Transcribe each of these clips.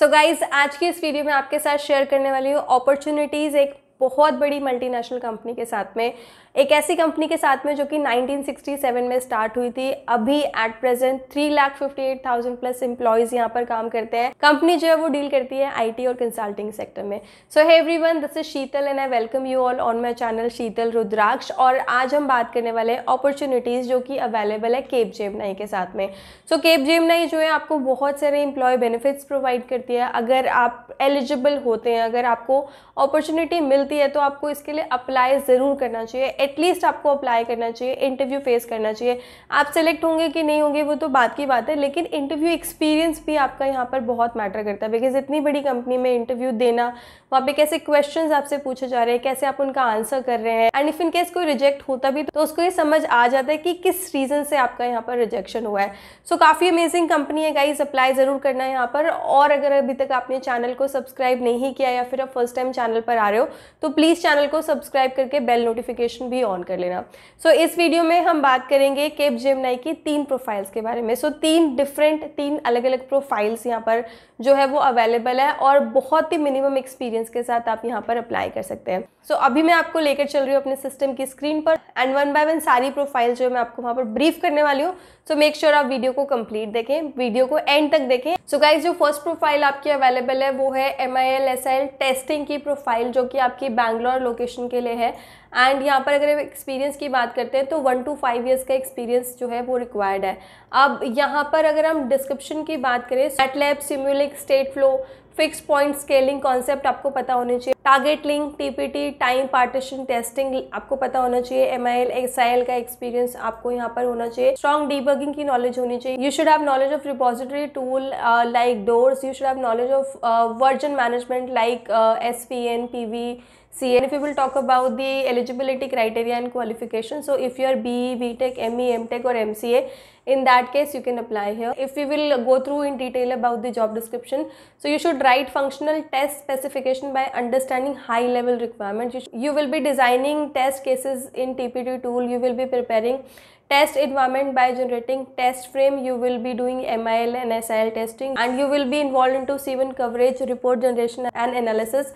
सो so guys आज की इस वीडियो में आपके साथ शेयर करने वाली हूँ अपॉर्चुनिटीज़ एक बहुत बड़ी मल्टीनेशनल कंपनी के साथ में एक ऐसी कंपनी के साथ में जो कि 1967 में स्टार्ट हुई थी अभी at present three lakh fifty eight thousand plus employees यहाँ पर काम करते हैं कंपनी जो है वो डील करती है आईटी और कंसल्टिंग सेक्टर में सो है everyone this is Sheetal and I welcome you all on my channel Sheetal Rudraksh और आज हम बात करने वाले हैं अपॉर्चुनिटीज़ जो कि अवेलेबल है केप जेमनाई के साथ में सो so, केप जेमनाई जो है आपको बहुत सारे इंप्लॉय बेनिफिट्स प्रोवाइड करती है अगर आप एलिजिबल होते हैं अगर आपको अपॉर्चुनिटी मिलती मिलती है तो आपको इसके लिए अप्लाई ज़रूर करना चाहिए एटलीस्ट आपको अप्लाई करना चाहिए इंटरव्यू फेस करना चाहिए आप सेलेक्ट होंगे कि नहीं होंगे वो तो बात की बात है लेकिन इंटरव्यू एक्सपीरियंस भी आपका यहाँ पर बहुत मैटर करता है बिकॉज इतनी बड़ी कंपनी में इंटरव्यू देना वहाँ पर कैसे क्वेश्चन आपसे पूछे जा रहे हैं कैसे आप उनका आंसर कर रहे हैं एंड इफ़ इनकेस कोई रिजेक्ट होता भी तो उसको ये समझ आ जाता है कि किस रीज़न से आपका यहाँ पर रिजेक्शन हुआ है सो काफ़ी अमेजिंग कंपनी है गाइज अप्लाई ज़रूर करना है यहाँ पर और अगर अभी तक आपने चैनल को सब्सक्राइब नहीं किया या फिर आप फर्स्ट टाइम चैनल पर आ रहे हो तो प्लीज़ चैनल को सब्सक्राइब करके बेल नोटिफिकेशन भी ऑन कर लेना सो so, इस वीडियो में हम बात करेंगे केप जेमनाई की तीन प्रोफाइल्स के बारे में सो so, तीन डिफरेंट तीन अलग अलग प्रोफाइल्स यहाँ पर जो है वो अवेलेबल है और बहुत ही मिनिमम एक्सपीरियंस के साथ आप यहाँ पर अप्लाई कर सकते हैं सो so, अभी मैं आपको लेकर चल रही हूँ अपने सिस्टम की स्क्रीन पर एंड वन बाय वन सारी प्रोफाइल जो मैं आपको वहाँ पर ब्रीफ करने वाली हूँ सो मेक श्योर आप वीडियो को कंप्लीट देखें वीडियो को एंड तक देखें सो so, गाइज जो फर्स्ट प्रोफाइल आपकी अवेलेबल है वो है M I L S I L testing की प्रोफाइल जो कि आपकी बैंगलोर लोकेशन के लिए है एंड यहाँ पर अगर एक्सपीरियंस की बात करते हैं तो वन टू फाइव ईयर्स का एक्सपीरियंस जो है वो रिक्वायर्ड है अब यहाँ पर अगर हम डिस्क्रिप्शन की बात करें set lab Simulink state flow fix point scaling concept आपको पता होने चाहिए target link TPT time partition testing आपको पता होना चाहिए M I L S I L का एक्सपीरियंस आपको यहाँ पर होना चाहिए स्ट्रॉन्ग डीबगिंग की नॉलेज होनी चाहिए you should have knowledge of repository tool like doors you should have knowledge of version management like S P N P V C N if you will talk about the eligibility criteria and qualification. So if you are BE, BTech, ME, MTech or MCA, in that case you can apply here. If we will go through in detail about the job description, so you should write functional test specification by understanding high level requirements. You, you will be designing test cases in TPT tool, you will be preparing test environment by generating test frame you will be doing mil and sil testing and you will be involved into c1 coverage report generation and analysis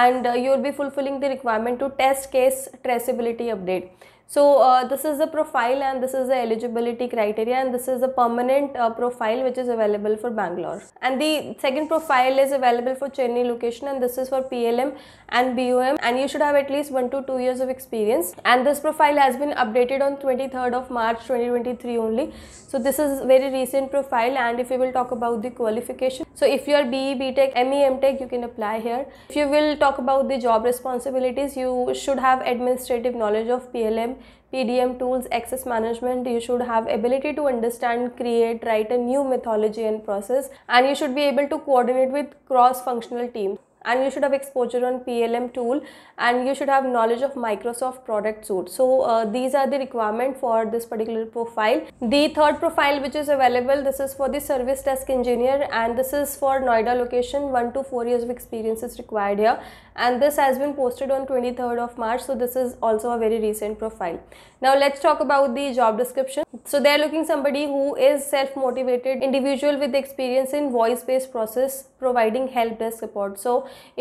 and uh, you will be fulfilling the requirement to test case traceability update so uh, this is the profile and this is the eligibility criteria and this is a permanent uh, profile which is available for Bangalore. And the second profile is available for Chennai location and this is for PLM and BOM and you should have at least 1 to 2 years of experience. And this profile has been updated on 23rd of March 2023 only. So this is very recent profile and if we will talk about the qualification so if you are BE, BTech, ME, MTech, you can apply here. If you will talk about the job responsibilities, you should have administrative knowledge of PLM, PDM tools, access management. You should have ability to understand, create, write a new methodology and process. And you should be able to coordinate with cross-functional teams and you should have exposure on PLM tool and you should have knowledge of Microsoft product suite. So uh, these are the requirement for this particular profile. The third profile which is available this is for the service desk engineer and this is for Noida location 1 to 4 years of experience is required here and this has been posted on 23rd of March so this is also a very recent profile. Now let's talk about the job description. So they're looking somebody who is self-motivated individual with experience in voice-based process providing help desk support so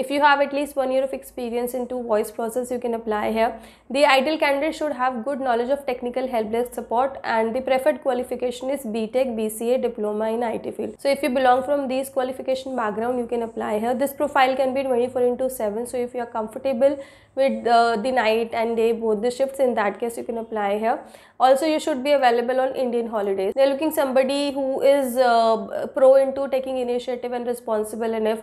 if you have at least one year of experience into voice process you can apply here the ideal candidate should have good knowledge of technical help desk support and the preferred qualification is btech bca diploma in it field so if you belong from these qualification background you can apply here this profile can be 24 into 7 so if you are comfortable with uh, the night and day both the shifts in that case you can apply here also you should be available on indian holidays they're looking somebody who is uh, pro into taking initiative and responsibility possible and if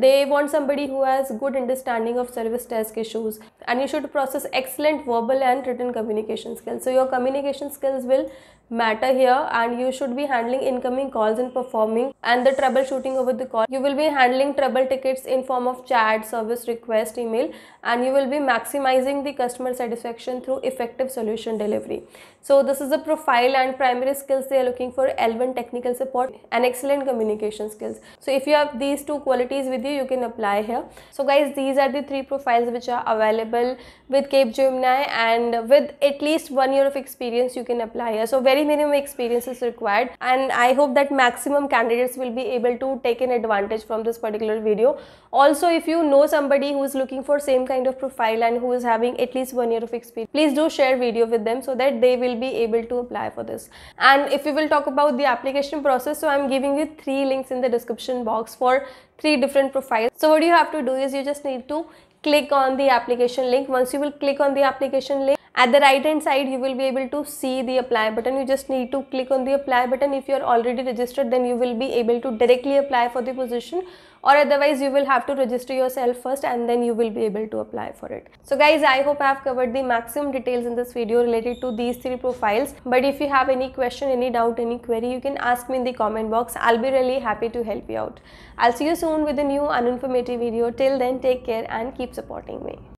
they want somebody who has good understanding of service desk issues and you should process excellent verbal and written communication skills so your communication skills will matter here and you should be handling incoming calls and performing and the troubleshooting over the call you will be handling trouble tickets in form of chat service request email and you will be maximizing the customer satisfaction through effective solution delivery so this is the profile and primary skills they are looking for l1 technical support and excellent communication skills so if you have the these two qualities with you you can apply here so guys these are the three profiles which are available with Cape Gemini and with at least one year of experience you can apply here so very minimum experience is required and I hope that maximum candidates will be able to take an advantage from this particular video also if you know somebody who is looking for same kind of profile and who is having at least one year of experience please do share video with them so that they will be able to apply for this and if we will talk about the application process so I'm giving you three links in the description box for for three different profiles. So what you have to do is you just need to click on the application link. Once you will click on the application link, at the right hand side you will be able to see the apply button. You just need to click on the apply button. If you are already registered then you will be able to directly apply for the position or otherwise you will have to register yourself first and then you will be able to apply for it. So guys I hope I have covered the maximum details in this video related to these three profiles but if you have any question, any doubt, any query you can ask me in the comment box. I'll be really happy to help you out. I'll see you soon with a new uninformative video. Till then take care and keep supporting me.